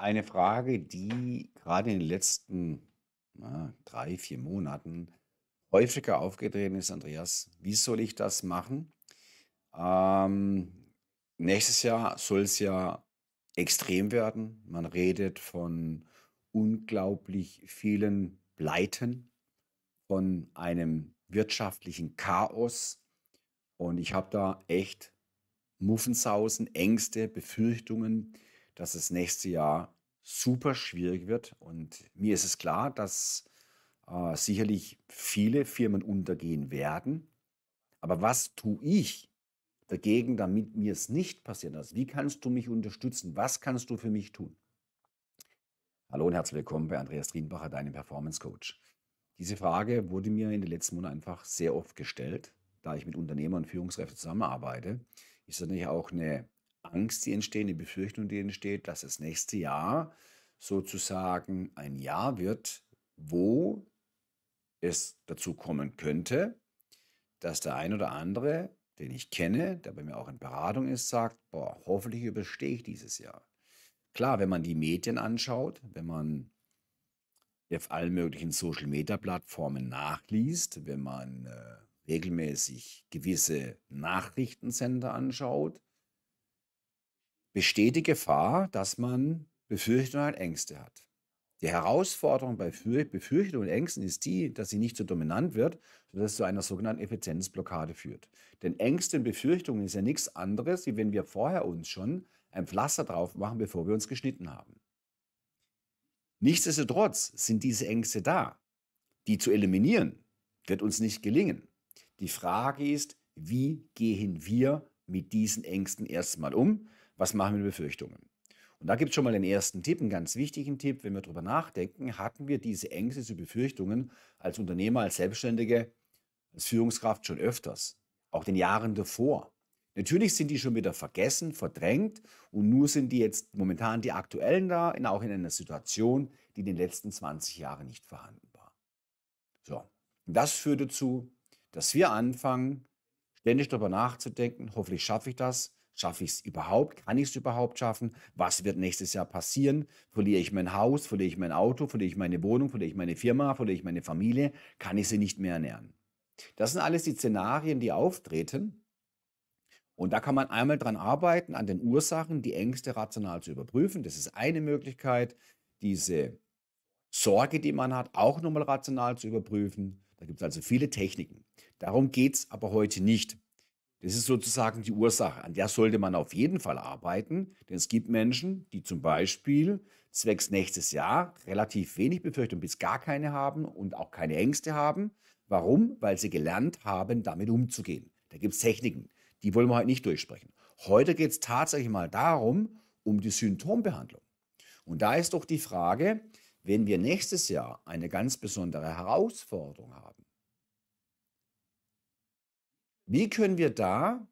eine Frage, die gerade in den letzten na, drei, vier Monaten häufiger aufgetreten ist, Andreas. Wie soll ich das machen? Ähm, nächstes Jahr soll es ja extrem werden. Man redet von unglaublich vielen Pleiten, von einem wirtschaftlichen Chaos. Und ich habe da echt Muffensausen, Ängste, Befürchtungen dass das nächste Jahr super schwierig wird. Und mir ist es klar, dass äh, sicherlich viele Firmen untergehen werden. Aber was tue ich dagegen, damit mir es nicht passiert? Also wie kannst du mich unterstützen? Was kannst du für mich tun? Hallo und herzlich willkommen bei Andreas Rienbacher, deinem Performance Coach. Diese Frage wurde mir in den letzten Monaten einfach sehr oft gestellt, da ich mit Unternehmern und Führungskräften zusammenarbeite. Ist natürlich auch eine Angst, die entsteht, die Befürchtung, die entsteht, dass das nächste Jahr sozusagen ein Jahr wird, wo es dazu kommen könnte, dass der ein oder andere, den ich kenne, der bei mir auch in Beratung ist, sagt, boah, hoffentlich überstehe ich dieses Jahr. Klar, wenn man die Medien anschaut, wenn man auf allen möglichen Social-Media-Plattformen nachliest, wenn man äh, regelmäßig gewisse Nachrichtensender anschaut, besteht die Gefahr, dass man Befürchtungen und Ängste hat. Die Herausforderung bei Befürchtungen und Ängsten ist die, dass sie nicht so dominant wird, sodass es zu einer sogenannten Effizienzblockade führt. Denn Ängste und Befürchtungen ist ja nichts anderes, wie wenn wir vorher uns schon ein Pflaster drauf machen, bevor wir uns geschnitten haben. Nichtsdestotrotz sind diese Ängste da. Die zu eliminieren, wird uns nicht gelingen. Die Frage ist, wie gehen wir mit diesen Ängsten erstmal um? was machen wir mit Befürchtungen? Und da gibt es schon mal den ersten Tipp, einen ganz wichtigen Tipp, wenn wir darüber nachdenken, hatten wir diese Ängste, diese Befürchtungen als Unternehmer, als Selbstständige, als Führungskraft schon öfters, auch den Jahren davor. Natürlich sind die schon wieder vergessen, verdrängt und nur sind die jetzt momentan die aktuellen da, auch in einer Situation, die in den letzten 20 Jahren nicht vorhanden war. So, und das führt dazu, dass wir anfangen, ständig darüber nachzudenken, hoffentlich schaffe ich das, Schaffe ich es überhaupt? Kann ich es überhaupt schaffen? Was wird nächstes Jahr passieren? Verliere ich mein Haus? Verliere ich mein Auto? Verliere ich meine Wohnung? Verliere ich meine Firma? Verliere ich meine Familie? Kann ich sie nicht mehr ernähren? Das sind alles die Szenarien, die auftreten. Und da kann man einmal dran arbeiten, an den Ursachen, die Ängste rational zu überprüfen. Das ist eine Möglichkeit, diese Sorge, die man hat, auch nochmal rational zu überprüfen. Da gibt es also viele Techniken. Darum geht es aber heute nicht. Das ist sozusagen die Ursache. An der sollte man auf jeden Fall arbeiten, denn es gibt Menschen, die zum Beispiel zwecks nächstes Jahr relativ wenig Befürchtung bis gar keine haben und auch keine Ängste haben. Warum? Weil sie gelernt haben, damit umzugehen. Da gibt es Techniken, die wollen wir heute nicht durchsprechen. Heute geht es tatsächlich mal darum, um die Symptombehandlung. Und da ist doch die Frage, wenn wir nächstes Jahr eine ganz besondere Herausforderung haben, wie können wir da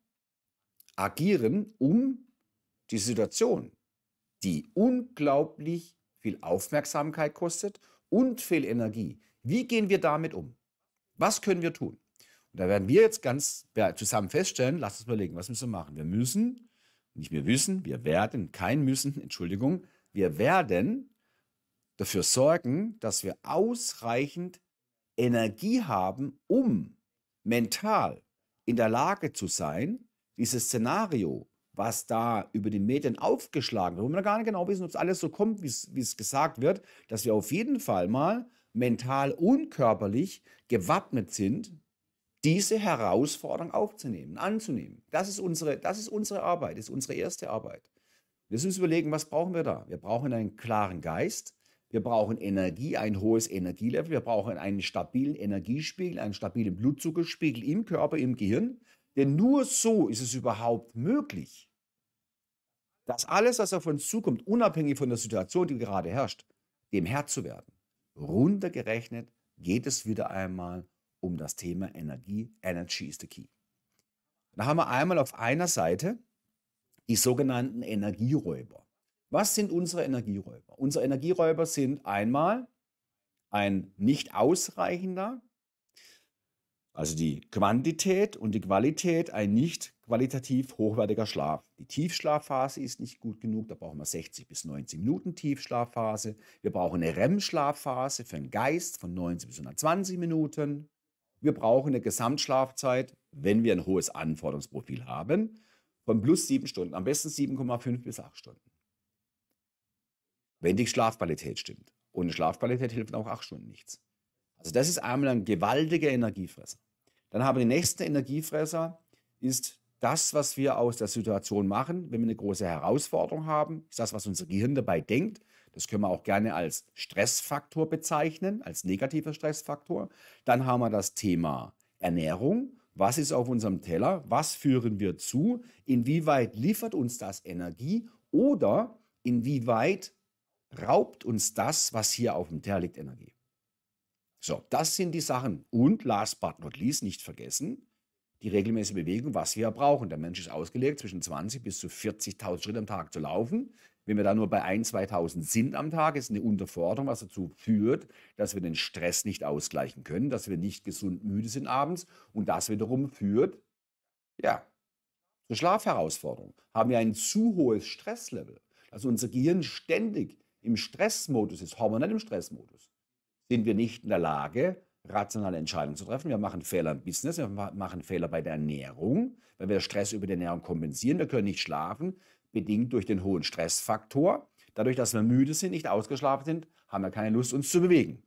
agieren, um die Situation, die unglaublich viel Aufmerksamkeit kostet und viel Energie, wie gehen wir damit um? Was können wir tun? Und da werden wir jetzt ganz zusammen feststellen, lasst uns überlegen, was müssen wir machen? Wir müssen, nicht wir wissen, wir werden, kein müssen, Entschuldigung, wir werden dafür sorgen, dass wir ausreichend Energie haben, um mental in der Lage zu sein, dieses Szenario, was da über die Medien aufgeschlagen wird, wo wir gar nicht genau wissen, ob es alles so kommt, wie es gesagt wird, dass wir auf jeden Fall mal mental und körperlich gewappnet sind, diese Herausforderung aufzunehmen, anzunehmen. Das ist unsere, das ist unsere Arbeit, ist unsere erste Arbeit. Wir müssen uns überlegen, was brauchen wir da? Wir brauchen einen klaren Geist, wir brauchen Energie, ein hohes Energielevel. Wir brauchen einen stabilen Energiespiegel, einen stabilen Blutzuckerspiegel im Körper, im Gehirn. Denn nur so ist es überhaupt möglich, dass alles, was auf uns zukommt, unabhängig von der Situation, die gerade herrscht, dem Herr zu werden. Runtergerechnet geht es wieder einmal um das Thema Energie. Energy is the key. Da haben wir einmal auf einer Seite die sogenannten Energieräuber. Was sind unsere Energieräuber? Unsere Energieräuber sind einmal ein nicht ausreichender, also die Quantität und die Qualität, ein nicht qualitativ hochwertiger Schlaf. Die Tiefschlafphase ist nicht gut genug, da brauchen wir 60 bis 90 Minuten Tiefschlafphase. Wir brauchen eine REM-Schlafphase für den Geist von 90 bis 120 Minuten. Wir brauchen eine Gesamtschlafzeit, wenn wir ein hohes Anforderungsprofil haben, von plus 7 Stunden, am besten 7,5 bis 8 Stunden wenn die Schlafqualität stimmt. Ohne Schlafqualität hilft auch acht Stunden nichts. Also das ist einmal ein gewaltiger Energiefresser. Dann haben wir den nächsten Energiefresser, ist das, was wir aus der Situation machen, wenn wir eine große Herausforderung haben, ist das, was unser Gehirn dabei denkt. Das können wir auch gerne als Stressfaktor bezeichnen, als negativer Stressfaktor. Dann haben wir das Thema Ernährung. Was ist auf unserem Teller? Was führen wir zu? Inwieweit liefert uns das Energie? Oder inwieweit raubt uns das, was hier auf dem Teller liegt, Energie. So, das sind die Sachen. Und last but not least, nicht vergessen, die regelmäßige Bewegung, was wir brauchen. Der Mensch ist ausgelegt, zwischen 20 bis zu 40.000 Schritte am Tag zu laufen. Wenn wir da nur bei 1.000, 2.000 sind am Tag, ist eine Unterforderung, was dazu führt, dass wir den Stress nicht ausgleichen können, dass wir nicht gesund müde sind abends und das wiederum führt, ja, zur Schlafherausforderung. Haben wir ein zu hohes Stresslevel, dass unser Gehirn ständig im Stressmodus ist, hormonell im Stressmodus, sind wir nicht in der Lage, rationale Entscheidungen zu treffen. Wir machen Fehler im Business, wir machen Fehler bei der Ernährung, weil wir Stress über die Ernährung kompensieren. Wir können nicht schlafen, bedingt durch den hohen Stressfaktor. Dadurch, dass wir müde sind, nicht ausgeschlafen sind, haben wir keine Lust, uns zu bewegen.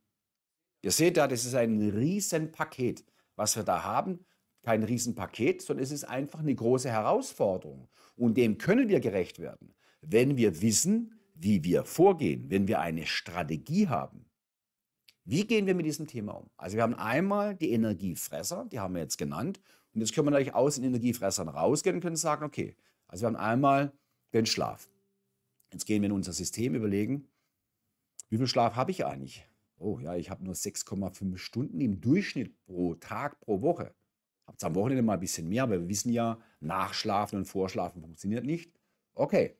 Ihr seht da, das ist ein Riesenpaket, was wir da haben. Kein Riesenpaket, sondern es ist einfach eine große Herausforderung. Und dem können wir gerecht werden, wenn wir wissen, wie wir vorgehen, wenn wir eine Strategie haben, wie gehen wir mit diesem Thema um? Also wir haben einmal die Energiefresser, die haben wir jetzt genannt. Und jetzt können wir natürlich aus den Energiefressern rausgehen und können sagen, okay, also wir haben einmal den Schlaf. Jetzt gehen wir in unser System überlegen, wie viel Schlaf habe ich eigentlich? Oh ja, ich habe nur 6,5 Stunden im Durchschnitt pro Tag, pro Woche. Habt am Wochenende mal ein bisschen mehr, aber wir wissen ja, Nachschlafen und Vorschlafen funktioniert nicht. Okay,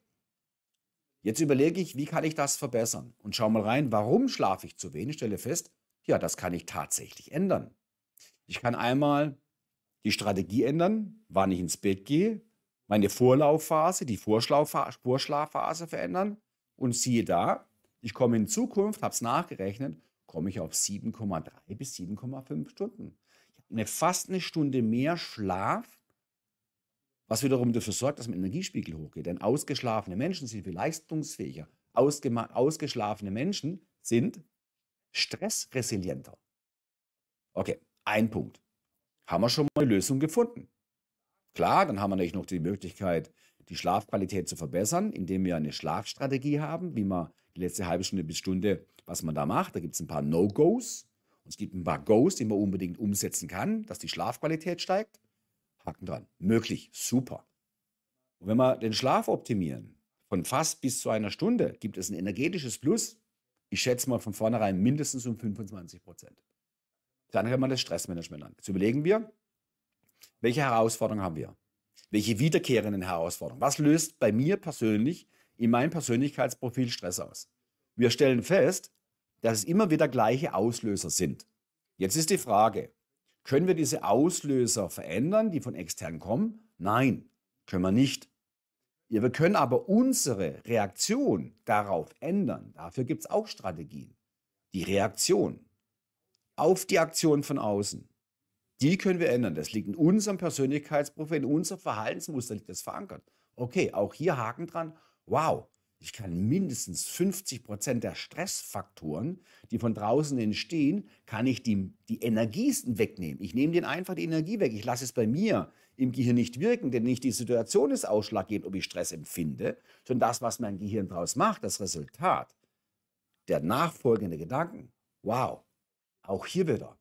Jetzt überlege ich, wie kann ich das verbessern? Und schau mal rein, warum schlafe ich zu wenig? Stelle fest, ja, das kann ich tatsächlich ändern. Ich kann einmal die Strategie ändern, wann ich ins Bett gehe, meine Vorlaufphase, die Vorschlafphase verändern und siehe da, ich komme in Zukunft, habe es nachgerechnet, komme ich auf 7,3 bis 7,5 Stunden. Ich habe fast eine Stunde mehr Schlaf was wiederum dafür sorgt, dass mein Energiespiegel hochgeht. Denn ausgeschlafene Menschen sind viel leistungsfähiger. ausgeschlafene Menschen sind stressresilienter. Okay, ein Punkt. Haben wir schon mal eine Lösung gefunden? Klar, dann haben wir natürlich noch die Möglichkeit, die Schlafqualität zu verbessern, indem wir eine Schlafstrategie haben, wie man die letzte halbe Stunde bis Stunde, was man da macht. Da gibt es ein paar No-Gos und es gibt ein paar Goes, die man unbedingt umsetzen kann, dass die Schlafqualität steigt. Haken dran. Möglich. Super. Und wenn wir den Schlaf optimieren, von fast bis zu einer Stunde, gibt es ein energetisches Plus, ich schätze mal von vornherein mindestens um 25 Prozent. Dann hört man das Stressmanagement an. Jetzt überlegen wir, welche Herausforderungen haben wir? Welche wiederkehrenden Herausforderungen? Was löst bei mir persönlich in meinem Persönlichkeitsprofil Stress aus? Wir stellen fest, dass es immer wieder gleiche Auslöser sind. Jetzt ist die Frage, können wir diese Auslöser verändern, die von extern kommen? Nein, können wir nicht. Ja, wir können aber unsere Reaktion darauf ändern. Dafür gibt es auch Strategien. Die Reaktion auf die Aktion von außen, die können wir ändern. Das liegt in unserem Persönlichkeitsprofil, in unserem Verhaltensmuster liegt das verankert. Okay, auch hier Haken dran. Wow, ich kann mindestens 50 Prozent der Stressfaktoren, die von draußen entstehen, kann ich die, die Energiesten wegnehmen. Ich nehme denen einfach die Energie weg. Ich lasse es bei mir im Gehirn nicht wirken, denn nicht die Situation ist ausschlaggebend, ob ich Stress empfinde, sondern das, was mein Gehirn daraus macht, das Resultat. Der nachfolgende Gedanken. Wow, auch hier wieder.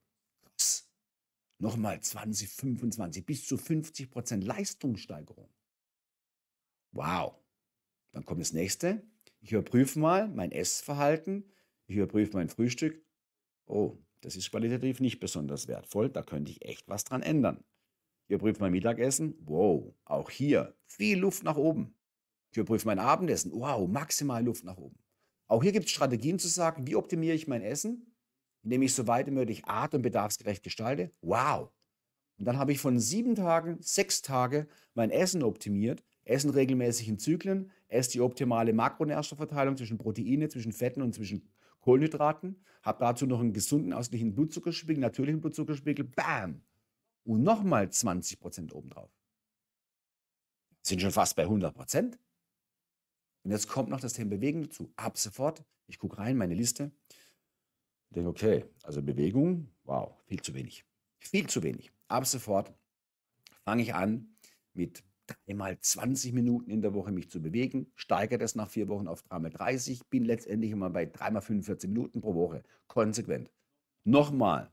Nochmal 20, 25, bis zu 50 Prozent Leistungssteigerung. Wow. Dann kommt das nächste. Ich überprüfe mal mein Essverhalten. Ich überprüfe mein Frühstück. Oh, das ist qualitativ nicht besonders wertvoll. Da könnte ich echt was dran ändern. Ich überprüfe mein Mittagessen. Wow, auch hier viel Luft nach oben. Ich überprüfe mein Abendessen. Wow, maximal Luft nach oben. Auch hier gibt es Strategien zu sagen, wie optimiere ich mein Essen, indem ich so weit wie möglich art- und bedarfsgerecht gestalte. Wow. Und dann habe ich von sieben Tagen, sechs Tage mein Essen optimiert, Essen regelmäßig in Zyklen, esse die optimale Makronährstoffverteilung zwischen Proteine, zwischen Fetten und zwischen Kohlenhydraten, habe dazu noch einen gesunden, ausgeglichenen Blutzuckerspiegel, natürlichen Blutzuckerspiegel, bam! Und nochmal 20% obendrauf. Sind schon fast bei 100%. Und jetzt kommt noch das Thema Bewegung dazu. Ab sofort, ich gucke rein, meine Liste, denke, okay, also Bewegung, wow, viel zu wenig. Viel zu wenig. Ab sofort fange ich an mit dreimal 20 Minuten in der Woche mich zu bewegen, steigere das nach vier Wochen auf dreimal 30, bin letztendlich immer bei dreimal 45 Minuten pro Woche. Konsequent. Nochmal,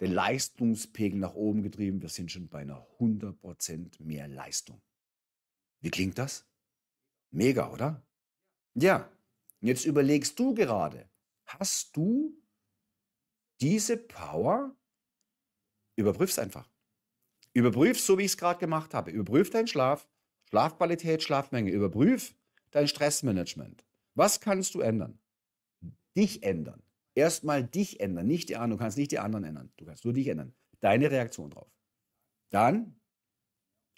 den Leistungspegel nach oben getrieben. Wir sind schon bei einer 100% mehr Leistung. Wie klingt das? Mega, oder? Ja, jetzt überlegst du gerade, hast du diese Power? Überprüf's einfach. Überprüf, so wie ich es gerade gemacht habe. Überprüf deinen Schlaf, Schlafqualität, Schlafmenge. Überprüf dein Stressmanagement. Was kannst du ändern? Dich ändern. Erstmal dich ändern, nicht die anderen. Du kannst nicht die anderen ändern. Du kannst nur dich ändern. Deine Reaktion drauf. Dann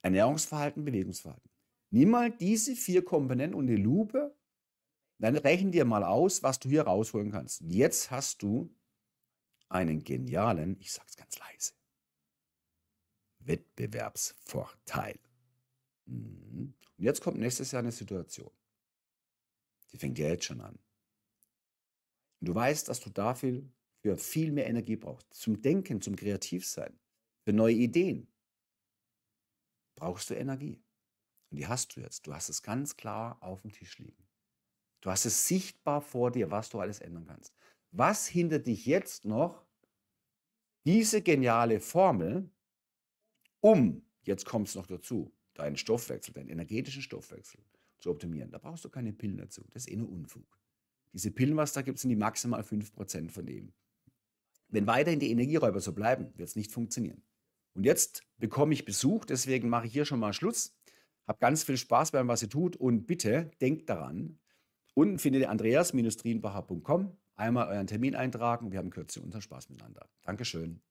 Ernährungsverhalten, Bewegungsverhalten. Nimm mal diese vier Komponenten und die Lupe, dann rechne dir mal aus, was du hier rausholen kannst. Jetzt hast du einen genialen, ich sag's ganz leise, Wettbewerbsvorteil. Mhm. Und jetzt kommt nächstes Jahr eine Situation. Die fängt ja jetzt schon an. Und du weißt, dass du dafür viel mehr Energie brauchst. Zum Denken, zum Kreativsein, für neue Ideen brauchst du Energie. Und die hast du jetzt. Du hast es ganz klar auf dem Tisch liegen. Du hast es sichtbar vor dir, was du alles ändern kannst. Was hindert dich jetzt noch, diese geniale Formel um, jetzt kommt es noch dazu, deinen Stoffwechsel, deinen energetischen Stoffwechsel zu optimieren. Da brauchst du keine Pillen dazu. Das ist eh nur Unfug. Diese Pillen, was da gibt, sind die maximal 5% von dem. Wenn weiterhin die Energieräuber so bleiben, wird es nicht funktionieren. Und jetzt bekomme ich Besuch, deswegen mache ich hier schon mal Schluss. Hab ganz viel Spaß beim, was ihr tut und bitte denkt daran. Unten findet ihr andreas-trienbacher.com. Einmal euren Termin eintragen. Wir haben kürzlich unseren Spaß miteinander. Dankeschön.